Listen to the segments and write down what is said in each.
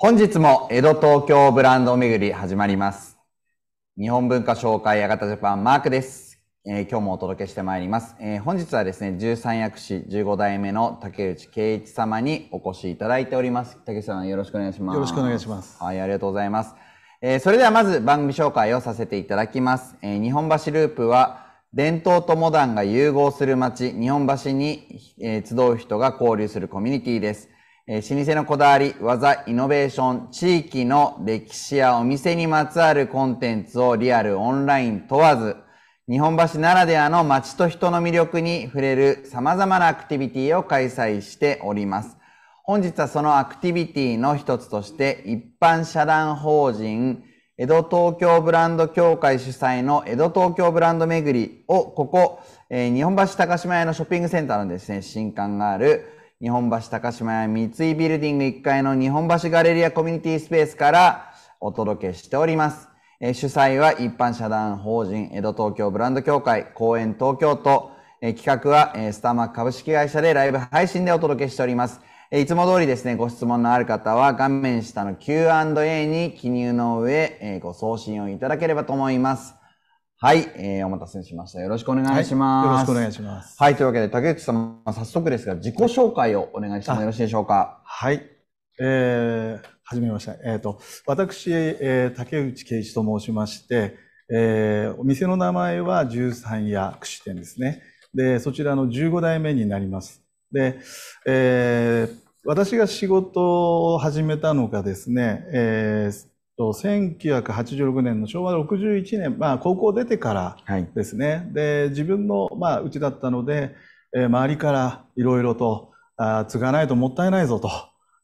本日も江戸東京ブランド巡り始まります。日本文化紹介やがたジャパンマークです、えー、今日もお届けしてまいります。えー、本日はですね、十三役士15代目の竹内圭一様にお越しいただいております。竹内さんよろしくお願いします。よろしくお願いします。はい、ありがとうございます。えー、それではまず番組紹介をさせていただきます。えー、日本橋ループは伝統とモダンが融合する街、日本橋に、えー、集う人が交流するコミュニティです。えー、老舗のこだわり、技、イノベーション、地域の歴史やお店にまつわるコンテンツをリアル、オンライン問わず、日本橋ならではの街と人の魅力に触れる様々なアクティビティを開催しております。本日はそのアクティビティの一つとして、一般社団法人、江戸東京ブランド協会主催の江戸東京ブランド巡りを、ここ、えー、日本橋高島屋のショッピングセンターのですね、新館がある、日本橋高島屋三井ビルディング1階の日本橋ガレリアコミュニティスペースからお届けしております。え主催は一般社団法人江戸東京ブランド協会公演東京都、え企画は、えスターマーク株式会社でライブ配信でお届けしております。えいつも通りですね、ご質問のある方は画面下の Q&A に記入の上、えご送信をいただければと思います。はい、えー、お待たせしました。よろしくお願いします、はい、よろしくお願いします。はい、というわけで、竹内様、早速ですが、自己紹介をお願いしてもよろしいでしょうか。はい。えー、はじめまして。えっ、ー、と、私、えー、竹内圭一と申しまして、えー、お店の名前は十三屋串店ですね。で、そちらの15代目になります。で、えー、私が仕事を始めたのがですね、えー、1986年の昭和61年、まあ、高校出てからですね、はい、で自分の、まあ、うちだったので、えー、周りからいろいろとあ継がないともったいないぞと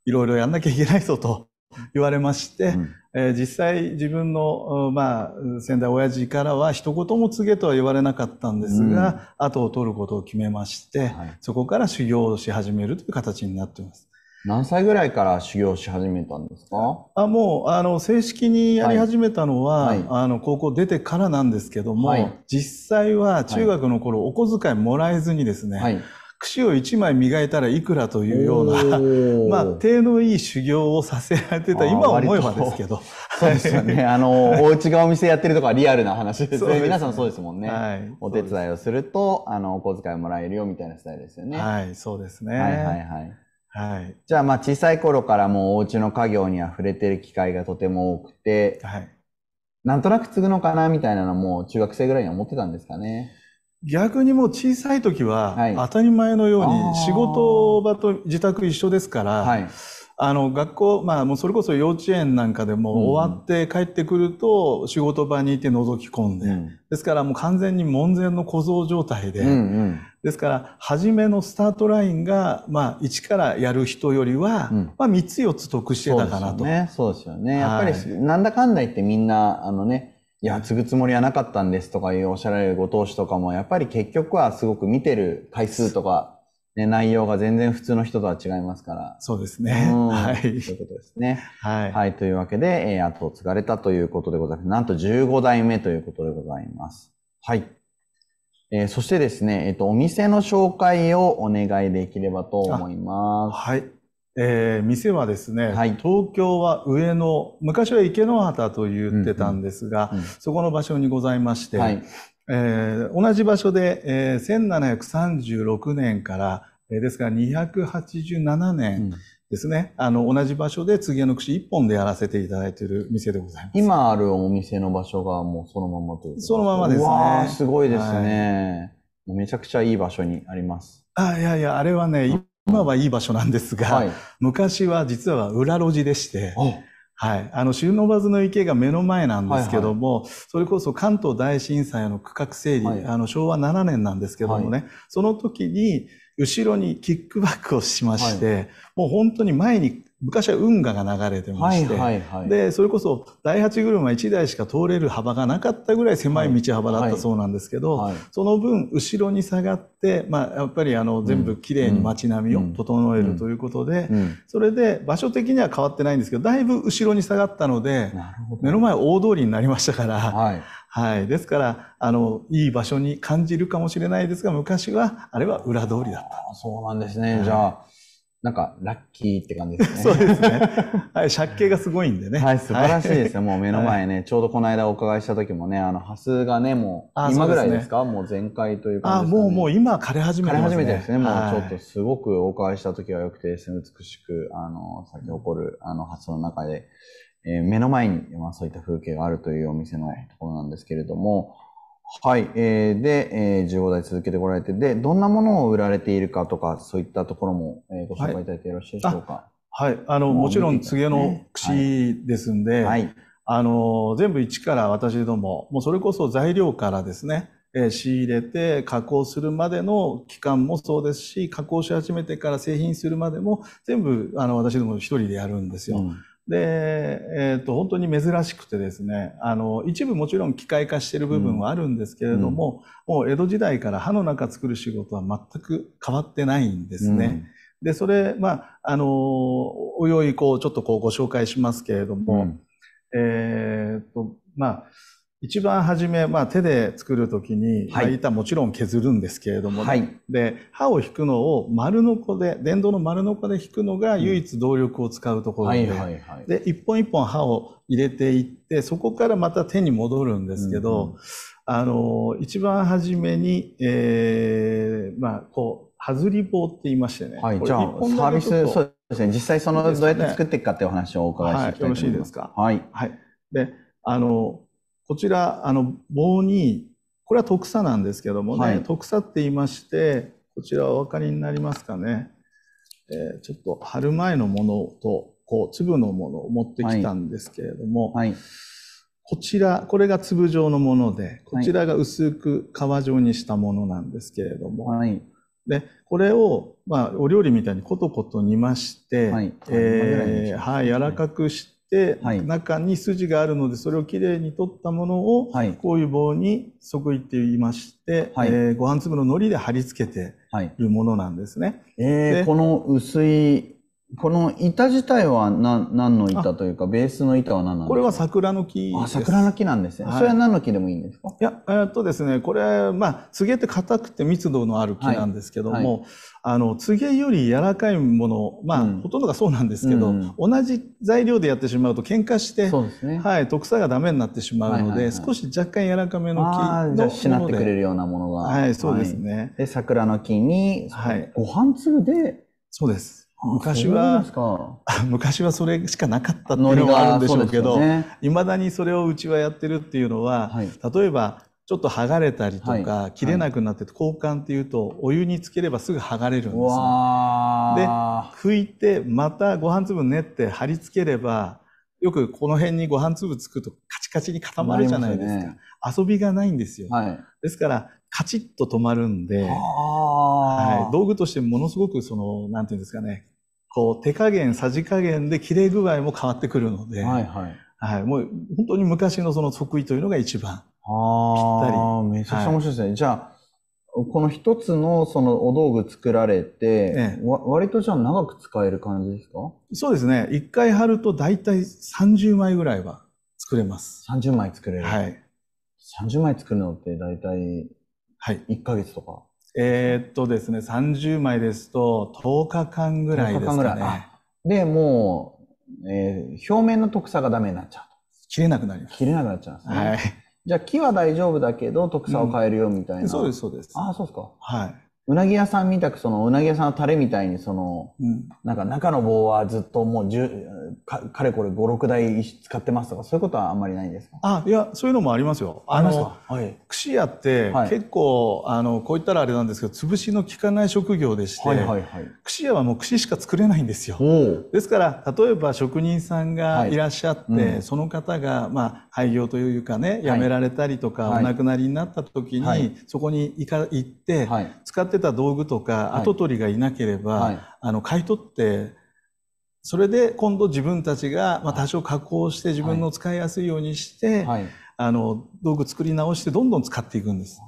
いろいろやんなきゃいけないぞと言われまして、うん、えー、実際自分の、まあ、先代親父からは一言も告げとは言われなかったんですが、うん、後を取ることを決めまして、はい、そこから修行をし始めるという形になっています。何歳ぐらいから修行し始めたんですかあもうあの正式にやり始めたのは、はいはい、あの高校出てからなんですけども、はい、実際は中学の頃、お小遣いもらえずにですね、串を1枚磨いたらいくらというような、まあ、手のいい修行をさせられてた、今思えばですけど。そうですよね。あの、お家がお店やってるとかリアルな話ですね。皆さんそうですもんね。はい、お手伝いをすると、あの、お小遣いもらえるよみたいなスタイルですよね。はい、そうですね。はいはいはい。はい。じゃあ、まあ、小さい頃からもうお家の家業に溢れてる機会がとても多くて、はい。なんとなく継ぐのかなみたいなのも中学生ぐらいには思ってたんですかね。逆にもう小さい時は当たり前のように仕事場と自宅一緒ですから、はい、あの学校、まあ、もうそれこそ幼稚園なんかでも終わって帰ってくると仕事場にいて覗き込んで、うん、ですからもう完全に門前の小僧状態で、うんうん、ですから初めのスタートラインが、まあ、一からやる人よりは、うん、まあ、3つ4つ得してたかなと。そうですよね、すよねやっぱりなんだかんだ言ってみんなあのねいや、継ぐつもりはなかったんですとかいうおっしゃられるご当主とかも、やっぱり結局はすごく見てる回数とかね、内容が全然普通の人とは違いますから。そうですね。はい。ということですね。はい。はい。というわけで、えー、後を継がれたということでございます。なんと15代目ということでございます。はい。えー、そしてですね、えっ、ー、と、お店の紹介をお願いできればと思います。はい。えー、店はですね、はい、東京は上野、昔は池の畑と言ってたんですが、うんうん、そこの場所にございまして、はい、えー、同じ場所で、えー、1736年から、えー、ですから287年ですね、うん、あの、同じ場所で次の串一本でやらせていただいている店でございます。今あるお店の場所がもうそのままというそのままですね。すごいですね、はい、めちゃくちゃいい場所にあります。あ、いやいや、あれはね、今はいい場所なんですが、はい、昔は実は裏路地でして、はい。あの、収納バズの池が目の前なんですけども、はいはい、それこそ関東大震災の区画整理、はい、あの、昭和7年なんですけどもね、はい、その時に、後ろにキックバックをしまして、はい、もう本当に前に昔は運河が流れてまして、はいはいはい、でそれこそ第八車1台しか通れる幅がなかったぐらい狭い道幅だったそうなんですけど、はいはい、その分後ろに下がって、まあ、やっぱりあの全部きれいに街並みを整えるということで、うんうんうん、それで場所的には変わってないんですけどだいぶ後ろに下がったので目の前大通りになりましたから。はいはい、ですからあのいい場所に感じるかもしれないですが昔はあれは裏通りだったそうなんですね、じゃあなんか、ラッキーって感じですね。そうですね。はい、借景がすごいんでね。はい、素晴らしいですよ。もう目の前ね、はい、ちょうどこの間お伺いした時もね、あの、ハスがね、もう、今ぐらいですか、ね、もう全開というか、ね。あ、もうもう今枯れ始めてますね。枯れ始めてですね。もうちょっとすごくお伺いした時は良くてですね、美しく、あの、咲き誇る、あの、ハスの中で、えー、目の前に、まあそういった風景があるというお店のところなんですけれども、はい。えー、で、えー、15代続けてこられて、で、どんなものを売られているかとか、そういったところも、えー、ご紹介いただいてよろしいでしょうか。はい。あの、もちろん、告げの串ですんで、はい、あの、全部一から私ども、もうそれこそ材料からですね、え仕入れて加工するまでの期間もそうですし、加工し始めてから製品するまでも全部あの私ども一人でやるんですよ。うんで、えっ、ー、と、本当に珍しくてですね、あの、一部もちろん機械化している部分はあるんですけれども、うん、もう江戸時代から歯の中作る仕事は全く変わってないんですね。うん、で、それ、まあ、あの、およい、こう、ちょっとこうご紹介しますけれども、うん、えっと、まあ、一番初め、まあ、手で作るときに、はい、板もちろん削るんですけれども、ねはい、で刃を引くのを丸のこで電動の丸のこで引くのが唯一動力を使うところで,、一本一本刃を入れていってそこからまた手に戻るんですけど、うんうん、あの一番初めに、えーまあ、こうはずり棒って言いましてね、はい、じゃあサービスそうですね実際そのどうやって作っていくかっていうお話をお伺いしていきたいと思います。よろしいですかはい、はい、であのこちら、あの、棒に、これは特差なんですけどもね、はい、特差って言いまして、こちらお分かりになりますかね。えー、ちょっと貼る前のものと、こう、粒のものを持ってきたんですけれども、はいはい、こちら、これが粒状のもので、こちらが薄く皮状にしたものなんですけれども、で、これを、まあ、お料理みたいにコトコト煮まして、はい、えー、はい、柔らかくして、て、はい、中に筋があるのでそれをきれいに取ったものを、はい、こういう棒に即位って言いまして、はい、えー、ご飯粒の糊で貼り付けているものなんですね。はい、えー、この薄いこの板自体は何何の板というか、ベースの板は何なんですかこれは桜の木です。あ、桜の木なんですね、それは何の木でもいいんですかいや、えっとですね、これ、まあ、つげって硬くて密度のある木なんですけども、はいはい、あの、つげより柔らかいもの、まあ、うん、ほとんどがそうなんですけど、うん、同じ材料でやってしまうと喧嘩して、そうですね。はい、特さがダメになってしまうので、はいはいはい、少し若干柔らかめの木のじゃあ、しなってくれるようなものが。はい、そうですね。で、桜の木に、はい、ご飯粒で、そうです。昔は、昔はそれしかなかったっていうのはあるんでしょうけど、いま、ね、だにそれをうちはやってるっていうのは、はい、例えば、ちょっと剥がれたりとか、はい、切れなくなって、交換っていうと、お湯につければすぐ剥がれるんですよ。で、拭いて、またご飯粒練って貼り付ければ、よくこの辺にご飯粒つくとカチカチに固まるじゃないですか。すね、遊びがないんですよ。はい、ですから、カチッと止まるんで、はい、道具としてものすごくその、なんていうんですかね、こう、手加減、さじ加減で切れ具合も変わってくるので、はいはい。はい。もう本当に昔のその即位というのが一番ぴったり。ああ、めちゃくちゃ面白いですね。はい、じゃあ、この一つのそのお道具作られて、ええ、割とじゃあ長く使える感じですかそうですね。一回貼ると大体30枚ぐらいは作れます。30枚作れるはい。30枚作るのって大体、はい。1ヶ月とか、はいえー、っとですね、30枚ですと、10日間ぐらいですかね。10日間ぐらい。で、もう、えー、表面の特差がダメになっちゃう。切れなくなります。切れなくなっちゃうんですね。はい。じゃあ、木は大丈夫だけど、特差を変えるよみたいな。うん、そうです、そうです。ああ、そうですか。はい。うなぎ屋さんみたく、そのうなぎ屋さんのタレみたいに、その、うん、なんか中の棒はずっともう1か、かれこれ5、6台使ってますとか、そういうことはあんまりないんですかあ、いや、そういうのもありますよ。あの、はい、串屋って、結構、はい、あの、こう言ったらあれなんですけど、潰しの効かない職業でして、はいはいはい、串屋はもう串しか作れないんですよ。ですから、例えば職人さんがいらっしゃって、はいうん、その方が、まあ、廃業というかね、辞められたりとか、お亡くなりになった時に、そこに行か行って、はい、使ってってた道具とか跡取りがいなければ、はい、あの買い取ってそれで今度自分たちが、まあ、多少加工して自分の使いやすいようにして、はい、あの道具作り直してどんどん使っていくんです。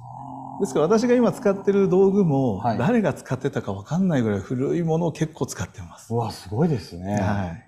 ですから私が今使ってる道具も、誰が使ってたか分かんないぐらい古いものを結構使ってます。うわすごいですね。はい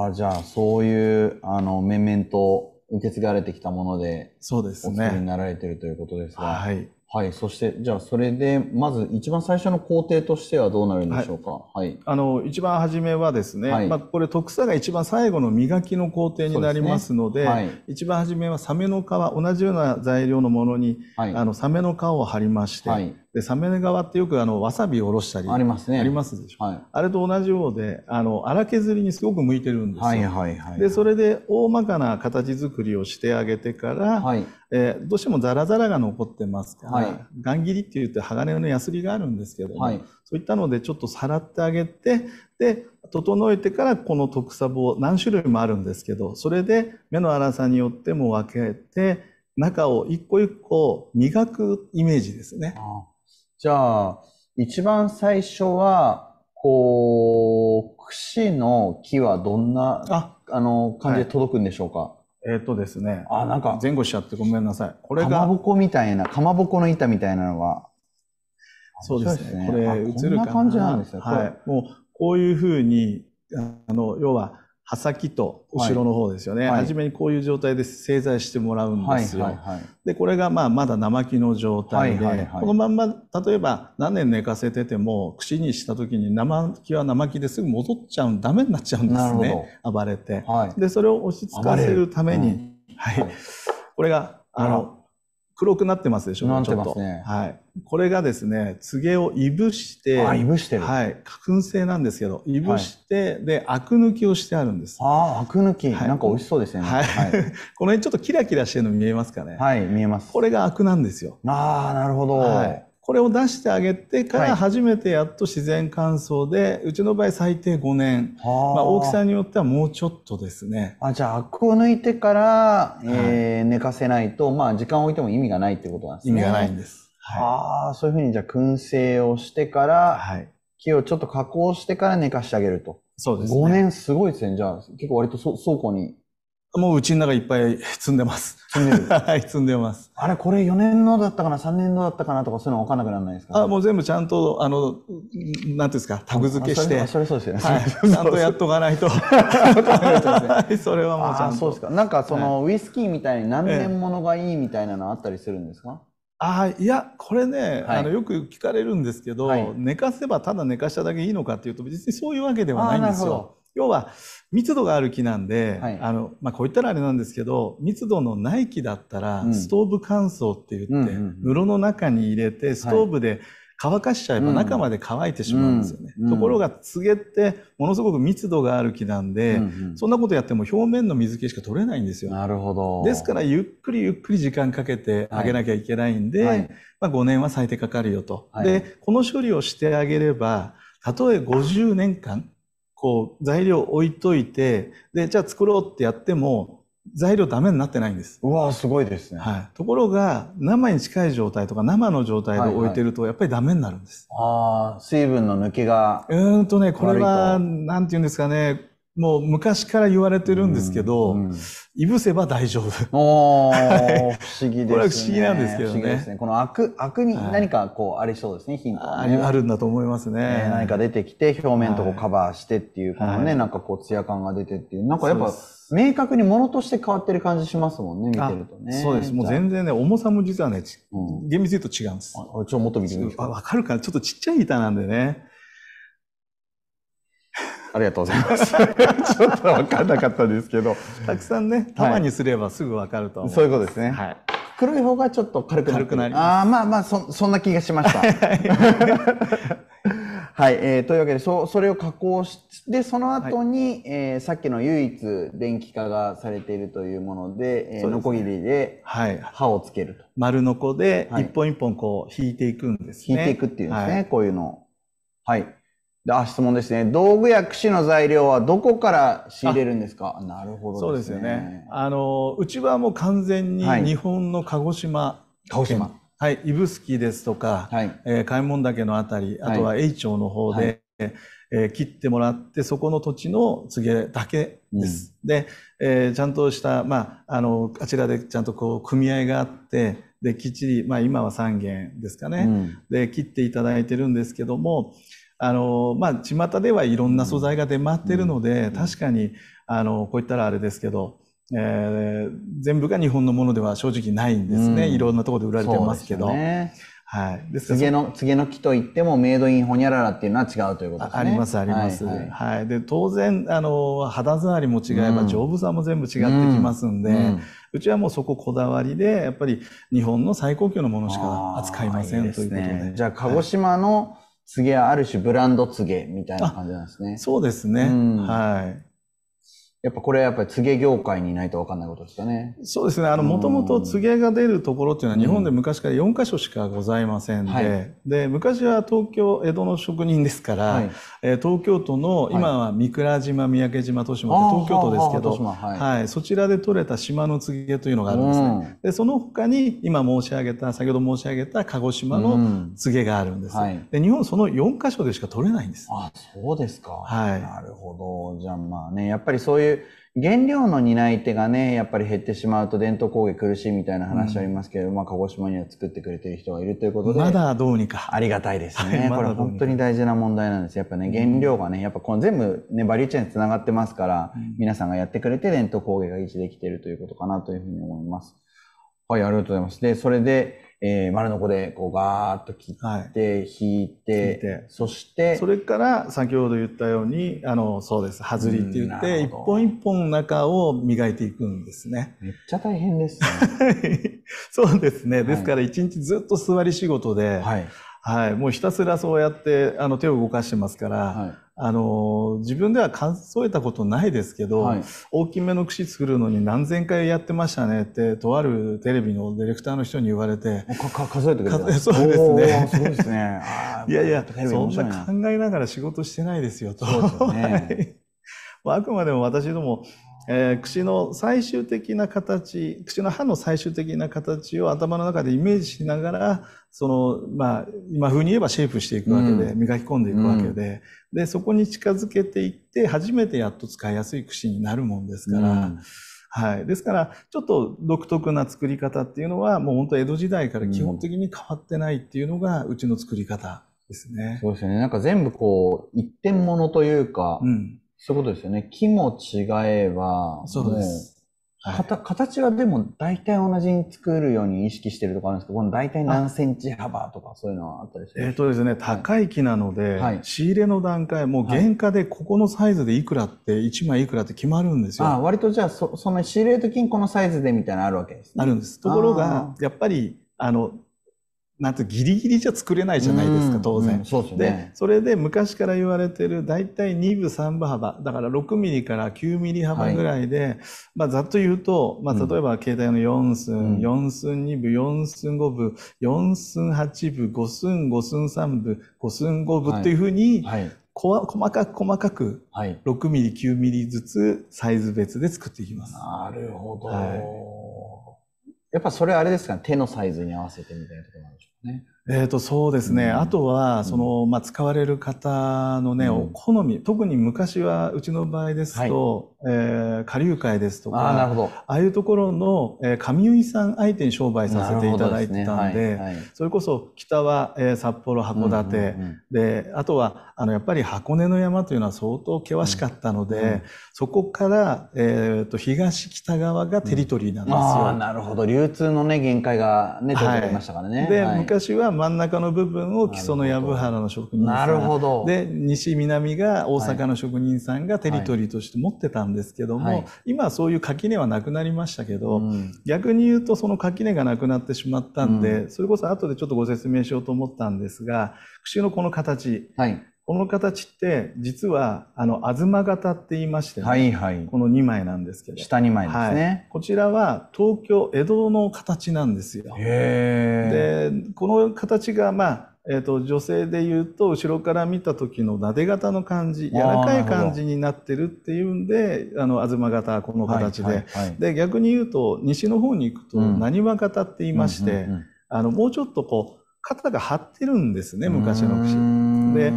ああ、じゃあ、そういう、あの、面々と受け継がれてきたもので、そうですね。お作りになられてるということですが、はい。はい。そして、じゃあ、それで、まず一番最初の工程としてはどうなるんでしょうか。はい。はい、あの、一番初めはですね、はい、まあ、これ、徳さが一番最後の磨きの工程になりますので、でねはい、一番初めはサメの皮、同じような材料のものに、あの、サメの皮を貼りまして、でサメ側ってよくあのわさびをおろしたりありますねありますでしょ、はい、あれと同じようであの荒削りにすごく向いてるんですよ、はいはいはい、はい、でそれで大まかな形作りをしてあげてから、はいえー、どうしてもザラザラが残ってますから、はい、ガン切りって言って鋼のヤスリがあるんですけども、はい、そういったのでちょっとさらってあげてで整えてからこの特サボ何種類もあるんですけどそれで目の粗さによっても分けて中を一個一個磨くイメージですね。あじゃあ、一番最初は、こう、櫛の木はどんな、あ、あの、感じで届くんでしょうか、はい、えー、っとですね。あ、なんか。前後しちゃってごめんなさい。これが。かまぼこみたいな、かまぼこの板みたいなのは。そうですね。すねこれ、映るかな。こんな感じなんですよ。はい。もう、こういうふうに、あの、要は、刃先と後ろの方ですよね、はい、初めにこういう状態で製材してもらうんですよ。はいはいはい、でこれがまあまだ生木の状態で、はいはいはい、このまんま例えば何年寝かせてても口にした時に生木は生木ですぐ戻っちゃうダメになっちゃうんですね暴れて、はい、でそれを落ち着かせるために、うん、はい、これがあの黒くなってますでしょなってますね。はい。これがですね、つげをいぶして、あ、いぶしてる。はい。花粉なんですけど、いぶして、はい、で、アク抜きをしてあるんです。ああ、アク抜き、はい、なんか美味しそうですね。はい。はい、この辺ちょっとキラキラしてるの見えますかね。はい、見えます。これがアクなんですよ。ああ、なるほど。はい。これを出してあげてから初めてやっと自然乾燥で、はい、うちの場合最低5年。まあ、大きさによってはもうちょっとですね。あ、じゃあアクを抜いてから、えー、寝かせないと、まあ時間を置いても意味がないってことなんですね。意味がないんです。はい、ああ、そういうふうにじゃあ燻製をしてから、はい、木をちょっと加工してから寝かしてあげると。そうですね。5年すごいですね。じゃあ結構割と倉庫にもううちの中いっぱい積んでます。積んでる はい、積んでます。あれ、これ4年のだったかな、3年のだったかなとか、そういうの分かんなくならないですか、ね、あ、もう全部ちゃんと、あの、なんていうんですか、タグ付けして。それそうですよね。はい、ちゃんとやっとかないと。それはもうちゃんと。そうですか。なんかその、はい、ウイスキーみたいに何年ものがいいみたいなのあったりするんですか、あいやこれね、はい、あのよく聞かれるんですけど、はい、寝かせばただ寝かしただけいいのかっていうと別にそういうわけではないんですよ。要は密度がある木なんで、はい、あのまあ、こういったらあれなんですけど密度のない木だったら、ストーブ乾燥って言って、うんうんうん、室の中に入れてストーブで乾かしちゃえば中まで乾いてしまうんですよね、うんうん、ところがつげってものすごく密度がある木なんで、うんうん、そんなことやっても表面の水気しか取れないんですよなるほどですからゆっくりゆっくり時間かけてあげなきゃいけないんで、はい、まあ、5年は最低かかるよと、はい、でこの処理をしてあげればたとえ50年間こう、材料置いといて、で、じゃあ作ろうってやっても、材料ダメになってないんです。うわすごいですね。はい。ところが、生に近い状態とか、生の状態で置いてると、やっぱりダメになるんです。はいはい、ああ、水分の抜きが。うんとね、これは、なんて言うんですかね、もう昔から言われてるんですけど、いぶせば大丈夫。お不思議ですね。これは不思議なんですけどね。ですね。この悪、悪に何かこうありそうですね、はい、ヒント、ね、あるんだと思いますね。ね何か出てきて、表面とこカバーしてっていう、このね、はい、なんかこうツヤ感が出てっていう、なんかやっぱ、明確にものとして変わってる感じしますもんね、見てるとね。そうです。もう全然ね、重さも実はね、うん、厳密に言うと違うんです。あ、ちょっともっと見てみるわかるかなちょっとちっちゃい板なんでね。ありがとうございます。ちょっと分かんなかったですけど。たくさんね、玉にすればすぐ分かると、はい、そういうことですね。はい。黒い方がちょっと軽くなる。軽くなります。ああ、まあまあ、そ、そんな気がしました。はい、えー、というわけで、そ、それを加工して、その後に、はい、えー、さっきの唯一電気化がされているというもので、えー、ノコギリで、はい。刃をつけると。丸ノコで、一本一本こう、引いていくんですね。引いていくっていうんですね、はい、こういうのを。はい。あ、質問ですね。道具や櫛の材料はどこから仕入れるんですかなるほど、ね、そうですよね。あの、うちはもう完全に日本の鹿児島。鹿児島。はい、指宿ですとか、はい、えー、開門岳のあたり、あとは永町の方で、はい、えー、切ってもらって、そこの土地の告げだけです。うん、で、えー、ちゃんとした、まあ、あの、あちらでちゃんとこう、組合があって、で、きっちり、まあ、今は3軒ですかね、うん、で、切っていただいてるんですけども、あの、まあ、巷ではいろんな素材が出回っているので、確かに、あの、こういったらあれですけど、えー、全部が日本のものでは正直ないんですね。いろんなところで売られてますけど。はい。ですから。の、告げの木といっても、メイドインホニャララっていうのは違うということですね。あります、あります。はい、はい、で、当然、あの、肌触りも違えば、丈夫さも全部違ってきますんで、うんうん、うちはもうそここだわりで、やっぱり日本の最高級のものしか扱いません、ね、ということで。じゃあ、鹿児島の、はいつげはある種ブランドつげみたいな感じなんですね。そうですね。はい。やっぱこれはやっぱり柘植業界にいないと分かんないことですかね。そうですね。あの、もともとつげが出るところっていうのは日本で昔から4カ所しかございませんで、うんはい、で、昔は東京、江戸の職人ですから、はい、え東京都の、今は三倉島、三宅島、豊島って東京都ですけど、はい、そちらで取れた島のつげというのがあるんですね。うん、で、その他に今申し上げた、先ほど申し上げた鹿児島のつげがあるんです、うん、で。日本その4カ所でしか取れないんです。あ、そうですか。はい。なるほど。じゃあまあね、やっぱりそういう原料の担い手がね、やっぱり減ってしまうと伝統工芸苦しいみたいな話ありますけどうん、まあ、鹿児島には作ってくれてる人がいるということで。まだどうにか。ありがたいですね。はい、これ本当に大事な問題なんです。やっぱね、原料がね、やっぱこの全部ね、バリューチェーン繋がってますから、うん、皆さんがやってくれて伝統工芸が維持できているということかなというふうに思います。はい、ありがとうございます。で、それで、えー、丸のこでこうガーッと切って、引いて、そして。それから、先ほど言ったように、あの、そうです。はずりって言って、一本一本中を磨いていくんですね。めっちゃ大変ですね。そうですね。ですから、一日ずっと座り仕事で、はい。はい、もうひたすらそうやって、あの、手を動かしてますから、はいあの、自分では数えたことないですけど、はい、大きめの串作るのに何千回やってましたねって、とあるテレビのディレクターの人に言われて。数えてくれたそうですね。そうですね。いやいや、そんな考えながら仕事してないですよ、と。そうですね。あくまでも私ども、えー、口の最終的な形、口の歯の最終的な形を頭の中でイメージしながら、その、まあ、今風に言えばシェイプしていくわけで、うん、磨き込んでいくわけで、うん、で、そこに近づけていって、初めてやっと使いやすい口になるもんですから、うん、はい。ですから、ちょっと独特な作り方っていうのは、もう本当江戸時代から基本的に変わってないっていうのが、うちの作り方ですね。そうですよね。なんか全部こう、一点物というか、うんそういうことですよね。木も違えば、そうです。はい、形はでも大体同じに作るように意識してるとかあるんですけど、この大体何センチ幅とかそういうのはあったりするえっ、ー、とですね、高い木なので、はい、仕入れの段階、もう原価でここのサイズでいくらって、1枚いくらって決まるんですよ。あ割とじゃあそ、その仕入れる時にこのサイズでみたいなのあるわけですね。あるんです。ところが、やっぱり、あの、なんてギリギリじゃ作れないじゃないですか、当然。そでそれで昔から言われてる、大体2部3部幅、だから6ミリから9ミリ幅ぐらいで、まあざっと言うと、まあ例えば携帯の4寸、4寸2部、4寸5部、4寸8部、5寸5寸3部、5寸5部っていうふうに、細かく細かく、6ミリ、9ミリずつサイズ別で作っていきます。なるほど。やっぱそれはあれですか、ね、手のサイズに合わせてみたいなところなんでしょうかね。えっとそうですね、うん、あとはその、まあ、使われる方のね、うん、お好み特に昔はうちの場合ですと、えー、下流会ですとか、あなるほどああいうところの、えー、上井さん相手に商売させていただいてたんで、ねはいはい、それこそ北は、えー、札幌、函館、うんうんうん、で、あとは、あの、やっぱり箱根の山というのは相当険しかったので、うんうん、そこから、えーと、東北側がテリトリーなんですよ。うん、あなるほど。流通のね、限界がね、出てきましたからね。はい、で、昔は真ん中の部分を木曽の藪原の職人さん。なるほど。で、西南が大阪の職人さんがテリトリーとして持ってたんで、はいんですけども、はい、今そういう垣根はなくなりましたけど、うん、逆に言うとその垣根がなくなってしまったんで、うん、それこそ後でちょっとご説明しようと思ったんですが串のこの形、はい、この形って実はあの東型って言いましてね、はいはい、この2枚なんですけど下2枚ですね、はい、こちらは東京江戸の形なんですよでこの形がまあえーと、女性でいうと後ろから見た時のなで型の感じ柔らかい感じになってるっていうんであの東型この形ではいはいはい、で逆に言うと西の方に行くと何は型って言いまして、うんうんうんうん、あのもうちょっとこう肩が張ってるんですね昔の櫛。で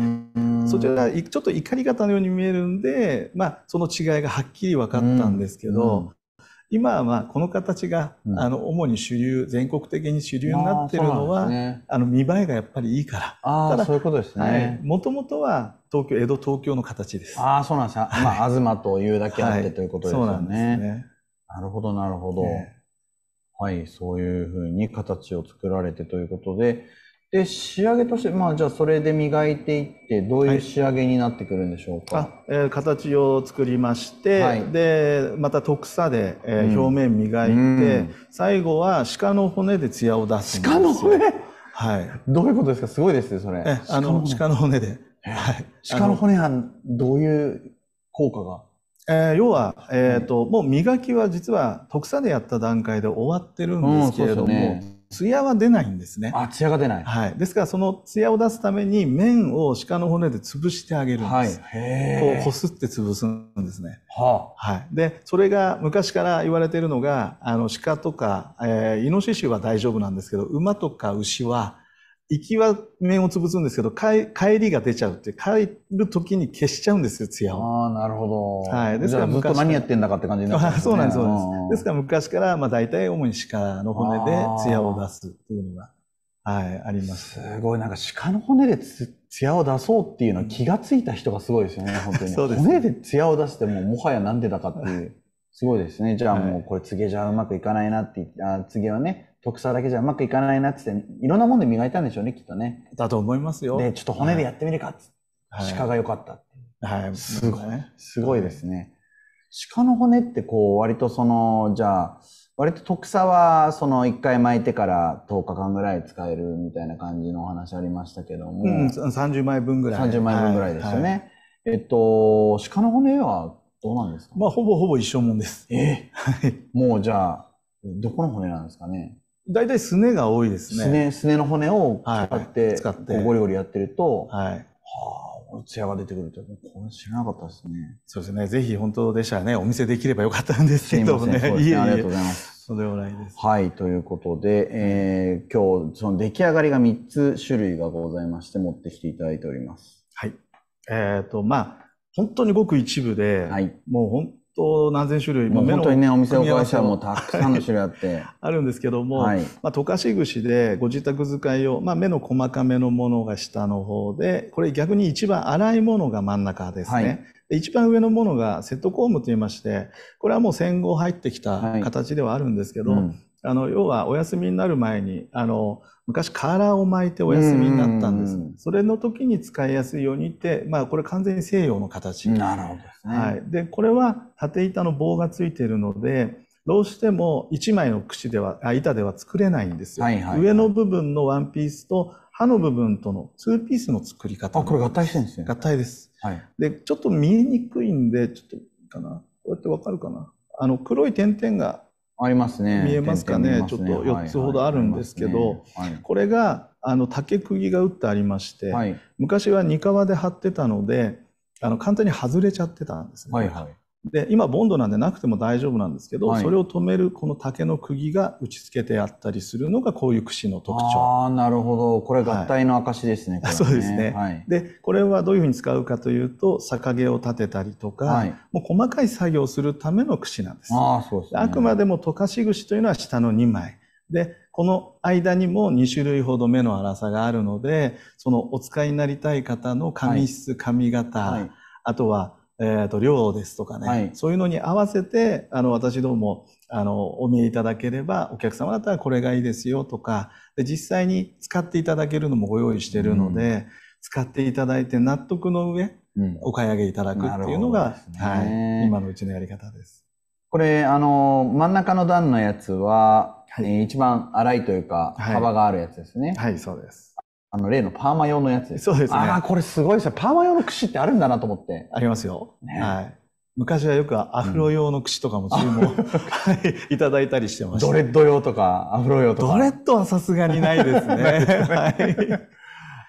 そちらちょっと怒り方のように見えるんで、まあ、その違いがはっきり分かったんですけど。今はまあこの形が、あの主に主流全国的に主流になってるのは、ね、あの見栄えがやっぱりいいからああそういうことですねもともとは東京江戸東京の形ですああそうなんですよ、まあ東というだけあってということですよね、はい、なねなるほどなるほど、ね、はいそういうふうに形を作られてということでで、仕上げとして、まあ、じゃあそれで磨いていって、どういう仕上げになってくるんでしょうか。はい、えー、形を作りまして、はい、で、また特さで、えー、表面磨いて、うん、最後は鹿の骨で艶を出す鹿の骨はい。どういうことですかすごいですね、それ。え、あの、鹿の骨で。はい。鹿の骨はどういう効果がえー、要は、えっ、ー、と、もう磨きは実は特差でやった段階で終わってるんですけれども、うん艶は出ないんですね。あ、艶が出ない。はい。ですから、その艶を出すために、麺を鹿の骨で潰してあげるんです。はい。こう、こすって潰すんですね。はあ、はい。で、それが昔から言われているのが、あの、鹿とか、えー、イノシシは大丈夫なんですけど、馬とか牛は、行きは面を潰すんですけど、帰りが出ちゃうって、帰る時に消しちゃうんですよ、艶を。ああ、なるほど。はい。ですからずっと何やってんだかって感じになっ、ね、そうなんです、そうなんです。ですから昔から、まあ大体主に鹿の骨で艶を出すっていうのが、はい、あります。すごい、なんか鹿の骨で艶を出そうっていうのは気がついた人がすごいですよね、本当に。そうです、ね、骨で艶を出しても、もはやなんでだかっていう。すごいですね。じゃあもうこれ、つげじゃうまくいかないなって、あつげはね、特産だけじゃうまくいかないなってって、いろんなもんで磨いたんでしょうね、きっとね。だと思いますよ。で、ちょっと骨でやってみるかっっ、はい、鹿が良かったはい。すごい。すごいですね。鹿の骨ってこう、割とその、じゃあ、割と特差は、その一回巻いてから10日間ぐらい使えるみたいな感じのお話ありましたけども。うん、30枚分ぐらい。30枚分ぐらいですよね。はいはいえっと、鹿の骨はどうなんですかまあ、ほぼほぼ一生もんです。ええい。もうじゃあ、どこの骨なんですかね大体すねが多いですね。すね、すねの骨を使って、はい、使ってゴリゴリやってると、はい。はあ、艶が出てくるって、これ知らなかったですね。そうですね。ぜひ本当でしたらね、お見せできればよかったんですけどもね。いねいえね、ありがとうございます。そんでもないです。はい、ということで、えー、今日、その出来上がりが3つ種類がございまして、持ってきていただいております。はい。えっ、ー、と、まあ、本当にごく一部で、はい、もう本当何千種類、も本当にね、お店を会社もうたくさんの種類あって。あるんですけども、はい、まあ、溶かし串でご自宅使いを、まあ、目の細かめのものが下の方で、これ逆に一番粗いものが真ん中ですね。はい一番上のものがセットコームと言いまして、これはもう戦後入ってきた形ではあるんですけど、はいうんあの要はお休みになる前にあの昔カーラーを巻いてお休みになったんです、ね、それの時に使いやすいようにって、まあ、これ完全に西洋の形なるほどです、ね、はい、でこれは縦板の棒がついているのでどうしても1枚の櫛ではあ板では作れないんですよ、はいはいはい、上の部分のワンピースと刃の部分とのツーピースの作り方あこれ合体してるんですね合体です、はい、でちょっと見えにくいんでちょっとかなこうやってわかるかなあの黒い点々がありますね。見えますかね、ね、ちょっと4つほどあるんですけど、はいはいねはい、これがあの竹釘が打ってありまして、昔は二皮で貼ってたのであの簡単に外れちゃってたんですね。はいはいで今ボンドなんでなくても大丈夫なんですけど、はい、それを止めるこの竹の釘が打ち付けてあったりするのがこういう櫛の特徴ああなるほどこれ合体の証ですねはい、ねそうですね、はい、でこれはどういうふうに使うかというと逆毛を立てたりとか、もう細かい作業をするための櫛なんですああ、そうです、ね、あくまでも溶かし櫛というのは下の2枚でこの間にも2種類ほど目の粗さがあるのでそのお使いになりたい方の髪質、髪型、あとはえーと、量ですとかね、はい、そういうのに合わせてあの私どもあのお見えいただければお客様だったらこれがいいですよとかで実際に使っていただけるのもご用意しているので、うん、使っていただいて納得の上、うん、お買い上げいただくっていうのが、ね、はい、今のうちのやり方です。これあの真ん中の段のやつは、はい、えー、一番粗いというか、はい、幅があるやつですね。はい、そうです。あの、例のパーマ用のやつそうですね。ああ、これすごいですね。パーマ用の櫛ってあるんだなと思って。ありますよ。ね、はい。昔はよくアフロ用の櫛とかも注文、いただいたりしてました。ドレッド用とか、アフロ用とか。ドレッドはさすがにないですね。はい。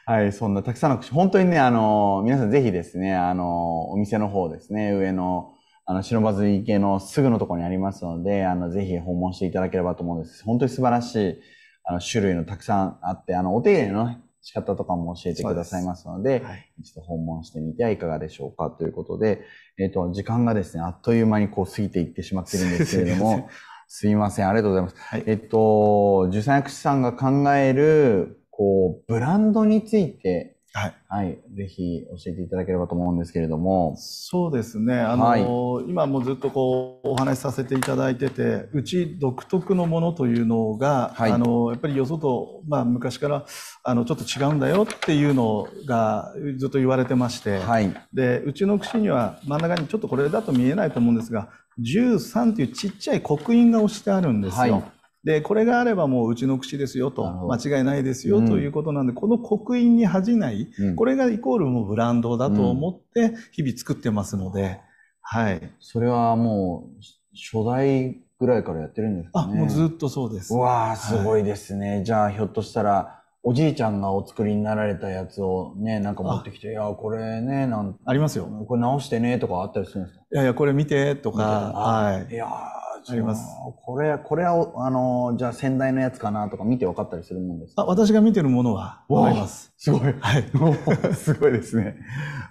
はい、そんなたくさんの櫛。本当にね、あの、皆さんぜひですね、あの、お店の方ですね、上の、あの、忍ばず池のすぐのところにありますので、あの、ぜひ訪問していただければと思うんです。本当に素晴らしい、あの、種類のたくさんあって、あの、お手入れのね、仕方とかも教えてくださいますので、ではい、一度訪問してみてはいかがでしょうかということで、えっ、ー、と、時間がですね、あっという間にこう過ぎていってしまってるんですけれども、すいません、ありがとうございます。はい、えっ、と、受産薬師さんが考える、こう、ブランドについてはい、はい、ぜひ教えていただければと思うんですけれどもそうですねあの、はい、今もずっとこうお話しさせていただいててうち独特のものというのが、はい、あのやっぱりよそと、まあ、昔からあのちょっと違うんだよっていうのがずっと言われてまして、はい、でうちの串には真ん中にちょっとこれだと見えないと思うんですが13というちっちゃい刻印が押してあるんですよ。で、これがあればもううちの口ですよと、間違いないですよ、ということなんで、この刻印に恥じない、うん、これがイコールもうブランドだと思って日々作ってますので、うん、はい。それはもう、初代ぐらいからやってるんですか、ね、あ、もうずっとそうです。うわあすごいですね。はい、じゃあ、ひょっとしたら、おじいちゃんがお作りになられたやつをね、なんか持ってきて、いや、これね、なんありますよ。これ直してね、とかあったりするんですかいやいや、これ見て、とか、はい。いやーあります。これ、これは、あの、じゃあ先代のやつかなとか見て分かったりするもんですかあ、私が見てるものは分かります。すごい。はい。すごいですね。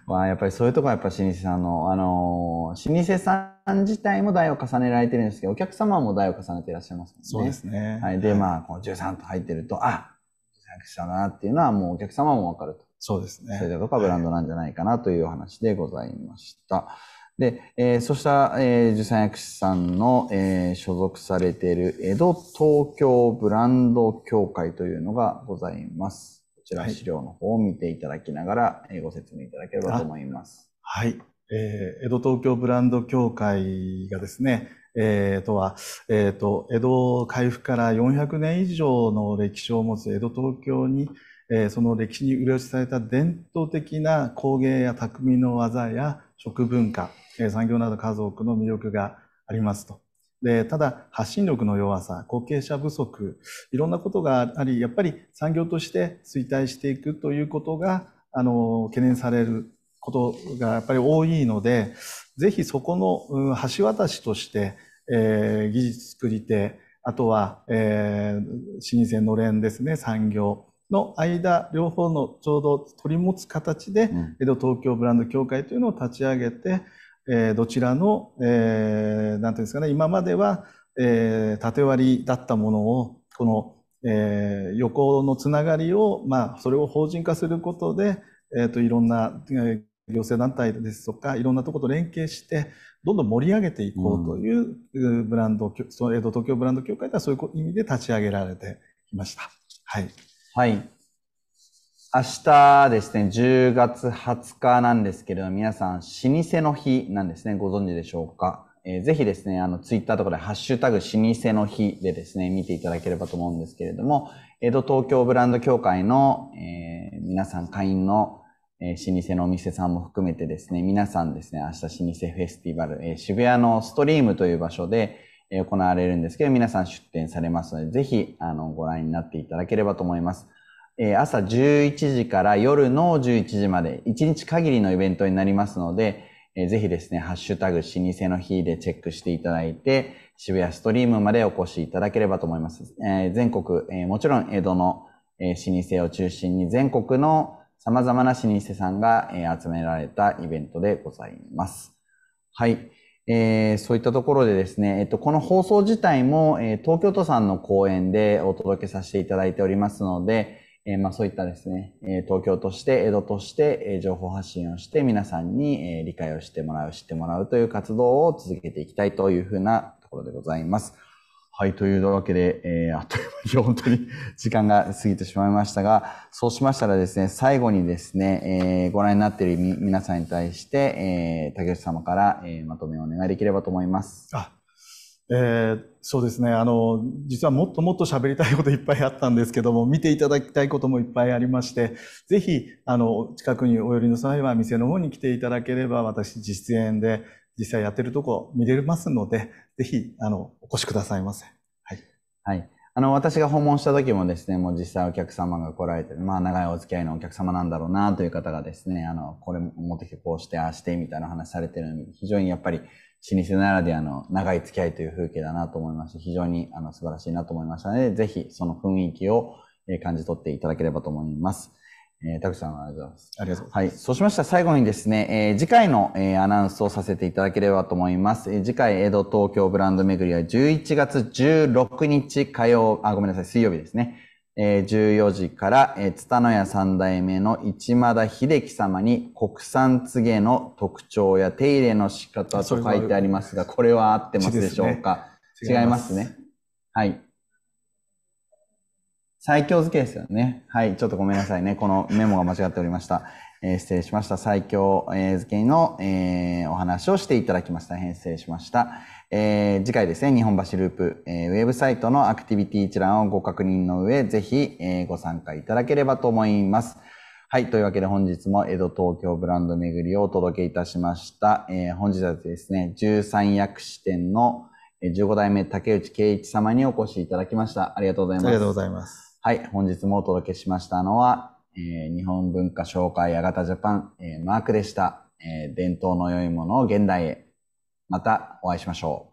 まあ、やっぱりそういうとこはやっぱ老舗さんの、あの、老舗さん自体も代を重ねられてるんですけど、お客様も代を重ねていらっしゃいますね。そうですね。はい。で、まあ、こう13と入ってると、あ、役者だなっていうのはもうお客様も分かると。そうですね。それでどとこかブランドなんじゃないかなというお話でございました。はいで、えー、そうした、えー、受産薬師さんの、えー、所属されている江戸東京ブランド協会というのがございます。こちら資料の方を見ていただきながら、えご説明いただければと思います。はい。えー、江戸東京ブランド協会がですね、えー、とは、えーと、江戸開府から400年以上の歴史を持つ江戸東京に、えー、その歴史に裏打ちされた伝統的な工芸や匠の技や食文化、産業など数多くの魅力がありますと。でただ発信力の弱さ後継者不足いろんなことがありやっぱり産業として衰退していくということがあの懸念されることがやっぱり多いのでぜひそこの橋渡しとして、えー、技術作り手あとは、えー、老舗のれんですね産業の間両方のちょうど取り持つ形で、江戸東京ブランド協会というのを立ち上げてえどちらの、えー、なんていうんですかね、今までは、えー、縦割りだったものを、この、えー、横のつながりを、まあ、それを法人化することで、えっ、ー、と、いろんな、えー、行政団体ですとか、いろんなところと連携して、どんどん盛り上げていこうというブランド、その江戸東京ブランド協会ではそういう意味で立ち上げられていました。はい。はい。明日ですね、10月20日なんですけれども、皆さん、老舗の日なんですね、ご存知でしょうか。えー、ぜひですね、あの、ツイッターとかで、ハッシュタグ、老舗の日でですね、見ていただければと思うんですけれども、江戸東京ブランド協会の、えー、皆さん会員の、えー、老舗のお店さんも含めてですね、皆さんですね、明日老舗フェスティバル、えー、渋谷のストリームという場所で、え行われるんですけど、皆さん出店されますので、ぜひ、あの、ご覧になっていただければと思います。え朝11時から夜の11時まで1日限りのイベントになりますので、えー、ぜひですね、ハッシュタグ老舗の日でチェックしていただいて、渋谷ストリームまでお越しいただければと思います。えー、全国、えー、もちろん江戸の、えー、老舗を中心に全国の様々な老舗さんが、えー、集められたイベントでございます。はい。えー、そういったところでですね、えっと、この放送自体も、えー、東京都さんの講演でお届けさせていただいておりますので、えー、まあそういったですね、え東京として、江戸として、え情報発信をして、皆さんに、え理解をしてもらう、知ってもらうという活動を続けていきたいというふうなところでございます。はい、というわけで、えー、あっという間に本当に 時間が過ぎてしまいましたが、そうしましたらですね、最後にですね、えー、ご覧になっている皆さんに対して、えー、竹内様から、えまとめをお願いできればと思います。あえー、そうですねあの実はもっともっと喋りたいこといっぱいあったんですけども見ていただきたいこともいっぱいありましてぜひあの近くにお寄りの際は店の方に来ていただければ私実演で実際やってるとこ見れますのでぜひあのお越しくださいませ。はい、はいあの、私が訪問した時もですね、もう実際お客様が来られてまあ長いお付き合いのお客様なんだろうなという方がですね、あの、これ持ってきてこうして、ああしてみたいな話されてるのに、非常にやっぱり老舗ならではの長い付き合いという風景だなと思いまして、非常にあの素晴らしいなと思いましたので、ぜひその雰囲気を感じ取っていただければと思います。えー、田さんありがとうございます。ありがとうございます。はい。そうしましたら最後にですね、えー、次回の、えー、アナウンスをさせていただければと思います。えー、次回、江戸東京ブランド巡りは11月16日火曜、あ、ごめんなさい、水曜日ですね。えー、14時から、えー、津田屋三代目の市間田秀樹様に国産つげの特徴や手入れの仕方と書いてありますが、これは合ってますでしょうか、ね、違いますね。はい。最強漬けですよね。はい。ちょっとごめんなさいね。このメモが間違っておりました。えー、失礼しました。最強、え漬けの、えー、お話をしていただきました。大変失礼しました。えー、次回ですね、日本橋ループ、えー、ウェブサイトのアクティビティ一覧をご確認の上、ぜひ、えー、ご参加いただければと思います。はい。というわけで本日も江戸東京ブランド巡りをお届けいたしました。えー、本日はですね、13薬師店の15代目竹内圭一様にお越しいただきました。ありがとうございます。ありがとうございます。はい。本日もお届けしましたのは、えー、日本文化紹介あがたジャパン、えー、マークでした。えー、伝統の良いものを現代へ。またお会いしましょう。